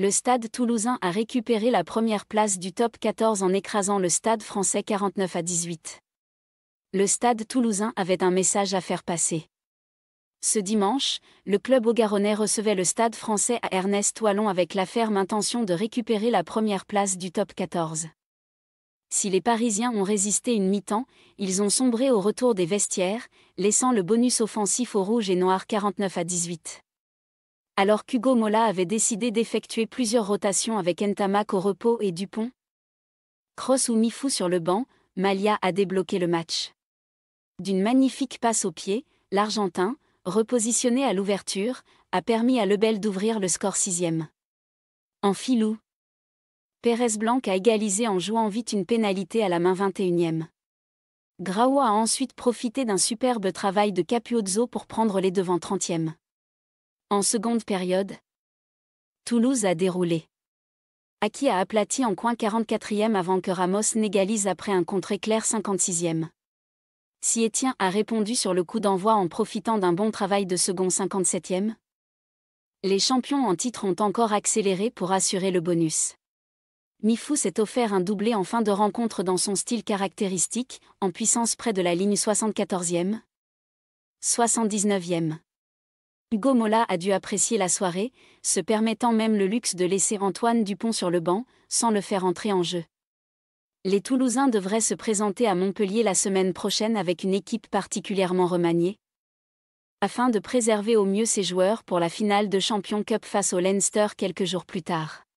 le Stade toulousain a récupéré la première place du top 14 en écrasant le Stade français 49 à 18. Le Stade toulousain avait un message à faire passer. Ce dimanche, le club au Garonnais recevait le Stade français à Ernest Toilon avec la ferme intention de récupérer la première place du top 14. Si les Parisiens ont résisté une mi-temps, ils ont sombré au retour des vestiaires, laissant le bonus offensif aux rouges et noirs 49 à 18 alors qu'Hugo Mola avait décidé d'effectuer plusieurs rotations avec Entamac au repos et Dupont. Cross ou Mifou sur le banc, Malia a débloqué le match. D'une magnifique passe au pied, l'Argentin, repositionné à l'ouverture, a permis à Lebel d'ouvrir le score sixième. En filou. Pérez Blanc a égalisé en jouant vite une pénalité à la main 21e. Grau a ensuite profité d'un superbe travail de Capuozzo pour prendre les devants 30e. En seconde période, Toulouse a déroulé. Aki a aplati en coin 44e avant que Ramos n'égalise après un contre éclair 56e. Si a répondu sur le coup d'envoi en profitant d'un bon travail de second 57e, les champions en titre ont encore accéléré pour assurer le bonus. Mifou s'est offert un doublé en fin de rencontre dans son style caractéristique, en puissance près de la ligne 74e, 79e. Gomola a dû apprécier la soirée, se permettant même le luxe de laisser Antoine Dupont sur le banc, sans le faire entrer en jeu. Les Toulousains devraient se présenter à Montpellier la semaine prochaine avec une équipe particulièrement remaniée. Afin de préserver au mieux ses joueurs pour la finale de Champion Cup face au Leinster quelques jours plus tard.